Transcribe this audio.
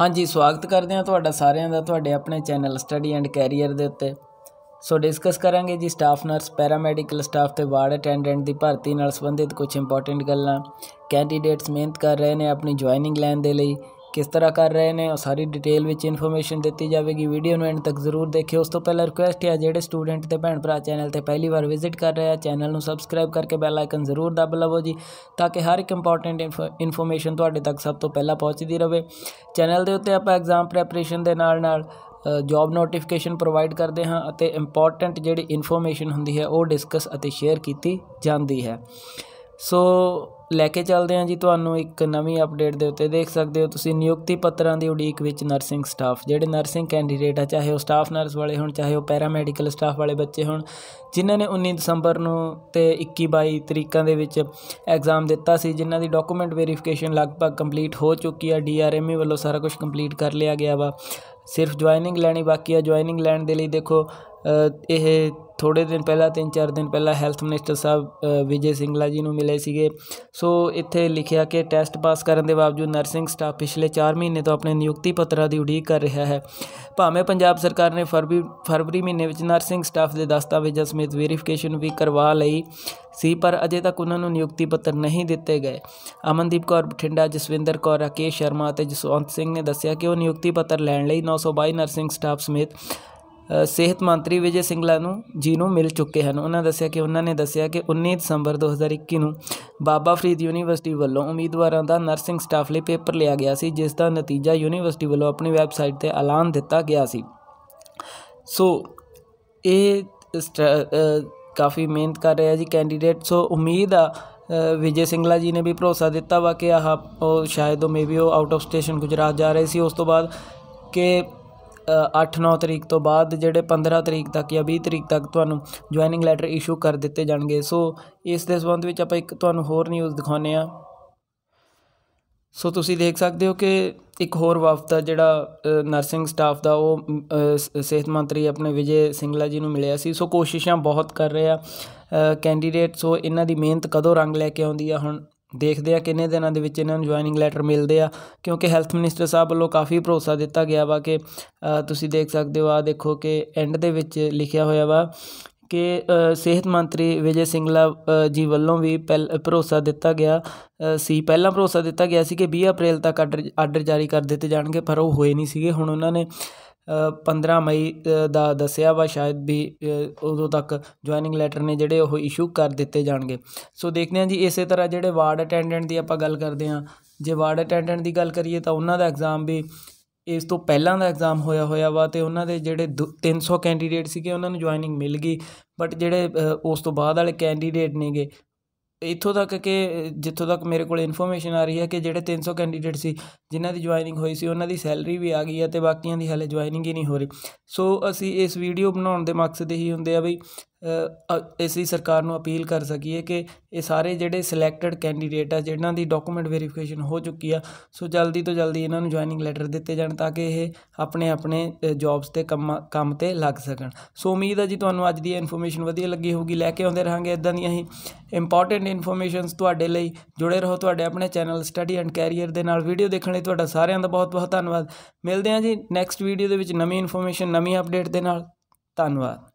ਹਾਂਜੀ ਸਵਾਗਤ ਕਰਦੇ ਹਾਂ ਤੁਹਾਡਾ ਸਾਰਿਆਂ ਦਾ ਤੁਹਾਡੇ ਆਪਣੇ ਚੈਨਲ ਸਟੱਡੀ ਐਂਡ ਕੈਰੀਅਰ ਦੇ ਉੱਤੇ ਸੋ ਡਿਸਕਸ ਕਰਾਂਗੇ ਜੀ ਸਟਾਫ ਨਰਸ ਪੈਰਾਮੈਡੀਕਲ ਸਟਾਫ ਤੇ ਵਾਰਡ ਅਟੈਂਡੈਂਟ ਦੀ ਭਰਤੀ ਨਾਲ ਸੰਬੰਧਿਤ ਕੁਝ ਇੰਪੋਰਟੈਂਟ ਗੱਲਾਂ ਕੈਂਡੀਡੇਟਸ ਮਿਹਨਤ ਕਰ ਰਹੇ ਨੇ ਆਪਣੀ ਜੁਆਇਨਿੰਗ ਲੈਣ ਦੇ ਲਈ ਕਿਸ ਤਰ੍ਹਾਂ ਕਰ ਰਹੇ ਨੇ ਉਹ ਸਾਰੀ ਡਿਟੇਲ ਵਿੱਚ ਇਨਫੋਰਮੇਸ਼ਨ ਦਿੱਤੀ ਜਾਵੇਗੀ ਵੀਡੀਓ ਨੂੰ ਐਂਡ ਤੱਕ ਜ਼ਰੂਰ ਦੇਖਿਓ ਉਸ ਤੋਂ ਪਹਿਲਾਂ ਰਿਕੁਐਸਟ ਹੈ ਜਿਹੜੇ ਸਟੂਡੈਂਟ ਤੇ ਭੈਣ ਭਰਾ ਚੈਨਲ ਤੇ ਪਹਿਲੀ ਵਾਰ ਵਿਜ਼ਿਟ ਕਰ ਰਹੇ ਆ ਚੈਨਲ ਨੂੰ ਸਬਸਕ੍ਰਾਈਬ ਕਰਕੇ ਬੈਲ ਆਈਕਨ ਜ਼ਰੂਰ ਦਬ ਲਵੋ ਜੀ ਤਾਂ ਕਿ ਹਰ ਇੱਕ ਇੰਪੋਰਟੈਂਟ ਇਨਫੋਰਮੇਸ਼ਨ ਤੁਹਾਡੇ ਤੱਕ ਸਭ ਤੋਂ ਪਹਿਲਾਂ ਪਹੁੰਚਦੀ ਰਹੇ ਚੈਨਲ ਦੇ ਉੱਤੇ ਆਪਾਂ ਐਗਜ਼ਾਮ ਪ੍ਰੈਪਰੇਸ਼ਨ ਦੇ ਨਾਲ ਨਾਲ ਜੌਬ ਨੋਟੀਫਿਕੇਸ਼ਨ ਪ੍ਰੋਵਾਈਡ ਕਰਦੇ ਹਾਂ ਅਤੇ ਇੰਪੋਰਟੈਂਟ ਜਿਹੜੀ ਇਨਫੋਰਮੇਸ਼ਨ ਹੁੰਦੀ ਹੈ ਉਹ ਡਿਸਕਸ ਅਤੇ ਸ਼ੇਅਰ ਕੀਤੀ ਜਾਂਦੀ ਹੈ ਸੋ ਲੈ ਕੇ ਚੱਲਦੇ ਹਾਂ ਜੀ ਤੁਹਾਨੂੰ ਇੱਕ ਨਵੀਂ ਅਪਡੇਟ ਦੇ ਉੱਤੇ ਦੇਖ ਸਕਦੇ ਹੋ ਤੁਸੀਂ ਨਿਯੁਕਤੀ ਪੱਤਰਾਂ ਦੀ ਉਡੀਕ ਵਿੱਚ ਨਰਸਿੰਗ ਸਟਾਫ ਜਿਹੜੇ ਨਰਸਿੰਗ ਕੈਂਡੀਡੇਟ ਆ ਚਾਹੇ ਉਹ ਸਟਾਫ ਨਰਸ ਵਾਲੇ ਹੋਣ ਚਾਹੇ ਉਹ ਪੈਰਾਮੈਡੀਕਲ ਸਟਾਫ ਵਾਲੇ ਬੱਚੇ ਹੋਣ ਜਿਨ੍ਹਾਂ ਨੇ 19 ਦਸੰਬਰ ਨੂੰ ਤੇ 21 22 ਤਰੀਕਾਂ ਦੇ ਵਿੱਚ ਐਗਜ਼ਾਮ ਦਿੱਤਾ ਸੀ ਜਿਨ੍ਹਾਂ ਦੀ ਡਾਕੂਮੈਂਟ ਵੈਰੀਫਿਕੇਸ਼ਨ ਲਗਭਗ ਕੰਪਲੀਟ ਹੋ ਚੁੱਕੀ ਆ ਡੀਆਰਐਮਏ e ਵੱਲੋਂ ਸਾਰਾ ਕੁਝ ਕੰਪਲੀਟ ਕਰ ਲਿਆ ਗਿਆ ਵਾ ਸਿਰਫ ਜੁਆਇਨਿੰਗ ਲੈਣੀ ਬਾਕੀ ਹੈ ਜੁਆਇਨਿੰਗ ਲੈਣ ਦੇ ਲਈ ਦੇਖੋ ਇਹ ਥੋੜੇ ਦਿਨ ਪਹਿਲਾਂ 3-4 ਦਿਨ ਪਹਿਲਾਂ ਹੈਲਥ ਮਿਨਿਸਟਰ ਸਾਹਿਬ ਵਿਜੇ ਸਿੰਘਲਾ ਜੀ ਨੂੰ ਮਿਲੇ ਸੀਗੇ ਸੋ ਇੱਥੇ ਲਿਖਿਆ ਕਿ ਟੈਸਟ ਪਾਸ ਕਰਨ ਦੇ ਬਾਵਜੂਦ ਨਰਸਿੰਗ ਸਟਾਫ ਪਿਛਲੇ 4 ਮਹੀਨੇ ਤੋਂ ਆਪਣੇ ਨਿਯੁਕਤੀ ਪੱਤਰਾਂ ਦੀ ਉਡੀਕ ਕਰ ਰਿਹਾ ਹੈ ਭਾਵੇਂ ਪੰਜਾਬ ਸਰਕਾਰ ਨੇ ਫਰਵਰੀ ਫਰਵਰੀ ਮਹੀਨੇ ਵਿੱਚ ਨਰਸਿੰਗ ਸਟਾਫ ਦੇ ਦਸਤਾਵੇਜ਼ਾਂ ਸਮੇਤ ਵੈਰੀਫਿਕੇਸ਼ਨ ਵੀ ਕਰਵਾ ਲਈ ਸੀ ਪਰ ਅਜੇ ਤੱਕ ਉਹਨਾਂ ਨੂੰ ਨਿਯੁਕਤੀ ਪੱਤਰ ਨਹੀਂ ਦਿੱਤੇ ਗਏ ਅਮਨਦੀਪ ਕੌਰ ਬਠਿੰਡਾ ਜਸਵਿੰਦਰ ਕੌਰ ਰਾਕੇਸ਼ ਸ਼ਰਮਾ ਅਤੇ ਜਸਵੰਤ ਸਿੰਘ ਨੇ ਦੱਸਿਆ ਕਿ ਉਹ ਨਿਯੁਕਤੀ ਪੱਤਰ ਲੈਣ ਲਈ 922 ਨਰਸਿੰਗ ਸਟਾਫ ਸਮੇਤ ਸਿਹਤ ਮੰਤਰੀ ਵਿਜੇ ਸਿੰਗਲਾ ਨੂੰ ਜੀ ਨੂੰ ਮਿਲ ਚੁੱਕੇ ਹਨ ਉਹਨਾਂ ਦੱਸਿਆ ਕਿ ਉਹਨਾਂ ਨੇ ਦੱਸਿਆ ਕਿ 19 ਦਸੰਬਰ 2021 ਨੂੰ ਬਾਬਾ ਫਰੀਦ ਯੂਨੀਵਰਸਿਟੀ ਵੱਲੋਂ ਉਮੀਦਵਾਰਾਂ ਦਾ ਨਰਸਿੰਗ ਸਟਾਫ ਲਈ ਪੇਪਰ ਲਿਆ ਗਿਆ ਸੀ ਜਿਸ ਦਾ ਨਤੀਜਾ ਯੂਨੀਵਰਸਿਟੀ ਵੱਲੋਂ ਆਪਣੀ ਵੈਬਸਾਈਟ ਤੇ ਐਲਾਨ ਦਿੱਤਾ ਗਿਆ ਸੀ ਸੋ ਇਹ ਕਾਫੀ ਮਿਹਨਤ ਕਰ ਰਿਹਾ ਜੀ ਕੈਂਡੀਡੇਟ ਸੋ ਉਮੀਦ ਆ ਵਿਜੇ ਸਿੰਘਲਾ ਜੀ ਨੇ ਵੀ ਭਰੋਸਾ ਦਿੱਤਾ ਵਾ ਕਿ ਆਹ ਉਹ ਸ਼ਾਇਦ ਉਹ ਮੇਬੀ ਉਹ ਆਊਟ ਆਫ ਸਟੇਸ਼ਨ ਗੁਜਰਾਤ ਜਾ ਰਹੇ ਸੀ ਉਸ ਤੋਂ ਬਾਅਦ ਕਿ 8-9 ਤਰੀਕ ਤੋਂ ਬਾਅਦ ਜਿਹੜੇ 15 ਤਰੀਕ ਤੱਕ ਜਾਂ 20 ਤਰੀਕ ਤੱਕ ਤੁਹਾਨੂੰ ਜੁਆਇਨਿੰਗ ਲੈਟਰ ਇਸ਼ੂ ਕਰ ਦਿੱਤੇ ਜਾਣਗੇ ਸੋ ਇਸ ਦੇ ਸੰਬੰਧ ਵਿੱਚ ਆਪਾਂ ਇੱਕ ਤੁਹਾਨੂੰ ਹੋਰ ਨਿਊਜ਼ ਦਿਖਾਉਨੇ ਆ ਸੋ ਤੁਸੀਂ ਦੇਖ ਸਕਦੇ ਹੋ ਕਿ ਇੱਕ ਹੋਰ ਵਫਦ ਜਿਹੜਾ ਨਰਸਿੰਗ ਸਟਾਫ ਦਾ ਉਹ ਸਿਹਤ ਮੰਤਰੀ ਆਪਣੇ ਵਿਜੇ ਸਿੰਗਲਾ ਜੀ ਨੂੰ ਮਿਲਿਆ ਸੀ ਸੋ ਕੋਸ਼ਿਸ਼ਾਂ ਬਹੁਤ ਕਰ ਰਹੇ ਆ ਕੈਂਡੀਡੇਟ ਸੋ ਇਹਨਾਂ ਦੀ ਮਿਹਨਤ ਕਦੋਂ ਰੰਗ ਲੈ ਕੇ ਆਉਂਦੀ ਆ ਹੁਣ ਦੇਖਦੇ ਆ ਕਿੰਨੇ ਦਿਨਾਂ ਦੇ ਵਿੱਚ ਇਹਨਾਂ ਨੂੰ ਜੁਆਇਨਿੰਗ ਲੈਟਰ ਮਿਲਦੇ ਆ ਕਿਉਂਕਿ ਹੈਲਥ ਮਿਨਿਸਟਰ ਸਾਹਿਬ ਵੱਲੋਂ ਕਾਫੀ ਭਰੋਸਾ ਦਿੱਤਾ ਗਿਆ ਵਾ ਕਿ ਤੁਸੀਂ ਦੇਖ ਸਕਦੇ ਹੋ ਆ ਦੇਖੋ ਕਿ ਐਂਡ ਦੇ ਵਿੱਚ ਲਿਖਿਆ ਹੋਇਆ ਵਾ ਕਿ ਸਿਹਤ ਮੰਤਰੀ ਵਿਜੇ ਸਿੰਗਲਾ ਜੀ ਵੱਲੋਂ ਵੀ ਭਰੋਸਾ ਦਿੱਤਾ ਗਿਆ ਸੀ ਪਹਿਲਾਂ ਭਰੋਸਾ ਦਿੱਤਾ ਗਿਆ ਸੀ ਕਿ 20 ਅਪ੍ਰੈਲ ਤੱਕ ਆਰਡਰ ਆਰਡਰ ਜਾਰੀ ਕਰ ਦਿੱਤੇ ਜਾਣਗੇ ਪਰ ਉਹ ਹੋਏ ਨਹੀਂ ਸੀਗੇ ਹੁਣ ਉਹਨਾਂ ਨੇ 15 ਮਈ ਦਾ ਦੱਸਿਆ ਵਾ ਸ਼ਾਇਦ ਵੀ ਉਦੋਂ ਤੱਕ ਜੁਆਇਨਿੰਗ ਲੈਟਰ ਨੇ ਜਿਹੜੇ ਉਹ ਇਸ਼ੂ ਕਰ ਦਿੱਤੇ ਜਾਣਗੇ ਸੋ ਦੇਖਦੇ ਹਾਂ ਜੀ ਇਸੇ ਤਰ੍ਹਾਂ ਜਿਹੜੇ ਵਾਰਡ ਅਟੈਂਡੈਂਟ ਦੀ ਆਪਾਂ ਗੱਲ ਕਰਦੇ ਹਾਂ ਜੇ ਵਾਰਡ ਅਟੈਂਡੈਂਟ ਦੀ ਗੱਲ ਕਰੀਏ ਤਾਂ ਉਹਨਾਂ ਦਾ ਐਗਜ਼ਾਮ ਵੀ ਇਸ ਤੋਂ ਪਹਿਲਾਂ ਦਾ ਐਗਜ਼ਾਮ ਹੋਇਆ ਹੋਇਆ ਵਾ ਤੇ ਉਹਨਾਂ ਦੇ ਜਿਹੜੇ 300 ਕੈਂਡੀਡੇਟ ਸੀਗੇ ਉਹਨਾਂ ਨੂੰ ਜੁਆਇਨਿੰਗ ਮਿਲ ਗਈ ਬਟ ਜਿਹੜੇ ਉਸ ਤੋਂ ਬਾਅਦ ਵਾਲੇ ਕੈਂਡੀਡੇਟ ਨੇਗੇ ਇੱਥੋਂ ਤੱਕ ਕਿ ਜਿੱਥੋਂ ਤੱਕ ਮੇਰੇ ਕੋਲ ਇਨਫੋਰਮੇਸ਼ਨ ਆ ਰਹੀ ਹੈ ਕਿ ਜਿਹੜੇ 300 ਕੈਂਡੀਡੇਟ ਸੀ ਜਿਨ੍ਹਾਂ ਦੀ ਜੁਆਇਨਿੰਗ ਹੋਈ ਸੀ ਉਹਨਾਂ ਦੀ ਸੈਲਰੀ ਵੀ ਆ ਗਈ ਹੈ ਤੇ ਬਾਕੀਆਂ ਦੀ ਹਲੇ ਜੁਆਇਨਿੰਗ ਹੀ ਨਹੀਂ ਹੋ ਰਹੀ ਸੋ ਅਸੀਂ ਇਸ ਵੀਡੀਓ ਬਣਾਉਣ ਦੇ ਮਕਸਦ ਇਹੀ ਹੁੰਦੇ ਆ ਬਈ ਅਸੀਂ ਸਰਕਾਰ ਨੂੰ ਅਪੀਲ ਕਰ ਸਕੀਏ ਕਿ ਇਹ ਸਾਰੇ ਜਿਹੜੇ ਸਿਲੈਕਟਡ ਕੈਂਡੀਡੇਟ ਆ ਜਿਨ੍ਹਾਂ ਦੀ ਡਾਕੂਮੈਂਟ ਵੈਰੀਫਿਕੇਸ਼ਨ ਹੋ ਚੁੱਕੀ ਆ ਸੋ ਜਲਦੀ ਤੋਂ ਜਲਦੀ ਇਹਨਾਂ ਨੂੰ ਜੁਆਇਨਿੰਗ ਲੈਟਰ ਦਿੱਤੇ ਜਾਣ ਤਾਂ ਕਿ ਇਹ ਆਪਣੇ ਆਪਣੇ ਜੌਬਸ ਤੇ ਕੰਮ ਕੰਮ ਤੇ ਲੱਗ ਸਕਣ ਸੋ ਉਮੀਦ ਆ ਜੀ ਤੁਹਾਨੂੰ ਅੱਜ ਦੀ ਇਨਫੋਰਮੇਸ਼ਨ ਵਧੀਆ ਲੱਗੀ ਹੋਊਗੀ ਲੈ ਕੇ ਆਉਂਦੇ ਰਹਾਂਗੇ ਇਦਾਂ ਦੀਆਂ ਹੀ ਇੰਪੋਰਟੈਂਟ ਇਨਫੋਰਮੇਸ਼ਨਸ ਤੁਹਾਡੇ ਲਈ ਜੁੜੇ ਰਹੋ ਤੁਹਾਡੇ ਆਪਣੇ ਚੈਨਲ ਸਟੱਡੀ ਐਂਡ ਕੈਰੀਅਰ ਦੇ ਨਾਲ ਵੀਡੀਓ ਦੇਖਣ ਲਈ ਤੁਹਾਡਾ ਸਾਰਿਆਂ ਦਾ ਬਹੁਤ ਬਹੁਤ ਧੰਨਵਾਦ ਮਿਲਦੇ ਆ ਜੀ ਨੈਕਸਟ ਵੀਡੀਓ ਦੇ ਵਿੱਚ ਨਵੀਂ ਇਨਫੋਰਮੇਸ਼ਨ ਨਵੀਂ ਅਪਡੇਟ ਦੇ ਨਾਲ ਧੰਨਵਾਦ